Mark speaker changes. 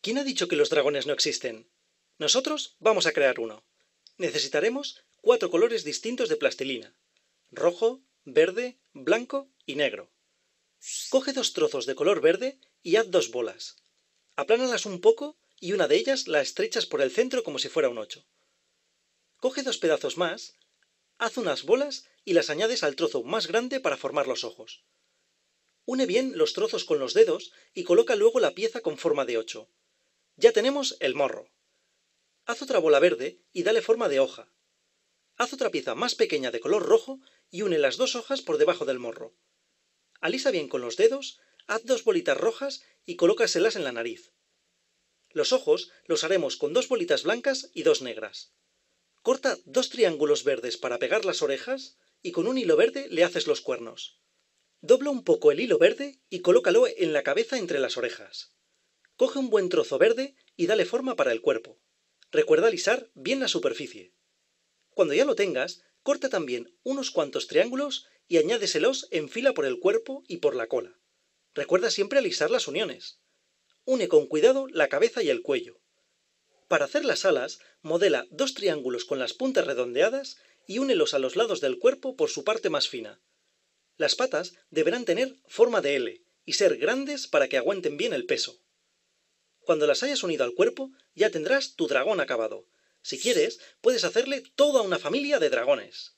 Speaker 1: ¿Quién ha dicho que los dragones no existen? Nosotros vamos a crear uno. Necesitaremos cuatro colores distintos de plastilina. Rojo, verde, blanco y negro. Coge dos trozos de color verde y haz dos bolas. Aplánalas un poco y una de ellas la estrechas por el centro como si fuera un ocho. Coge dos pedazos más, haz unas bolas y las añades al trozo más grande para formar los ojos. Une bien los trozos con los dedos y coloca luego la pieza con forma de ocho ya tenemos el morro. Haz otra bola verde y dale forma de hoja. Haz otra pieza más pequeña de color rojo y une las dos hojas por debajo del morro. Alisa bien con los dedos, haz dos bolitas rojas y colócaselas en la nariz. Los ojos los haremos con dos bolitas blancas y dos negras. Corta dos triángulos verdes para pegar las orejas y con un hilo verde le haces los cuernos. Dobla un poco el hilo verde y colócalo en la cabeza entre las orejas. Coge un buen trozo verde y dale forma para el cuerpo. Recuerda alisar bien la superficie. Cuando ya lo tengas, corta también unos cuantos triángulos y añádeselos en fila por el cuerpo y por la cola. Recuerda siempre alisar las uniones. Une con cuidado la cabeza y el cuello. Para hacer las alas, modela dos triángulos con las puntas redondeadas y únelos a los lados del cuerpo por su parte más fina. Las patas deberán tener forma de L y ser grandes para que aguanten bien el peso. Cuando las hayas unido al cuerpo, ya tendrás tu dragón acabado. Si quieres, puedes hacerle toda una familia de dragones.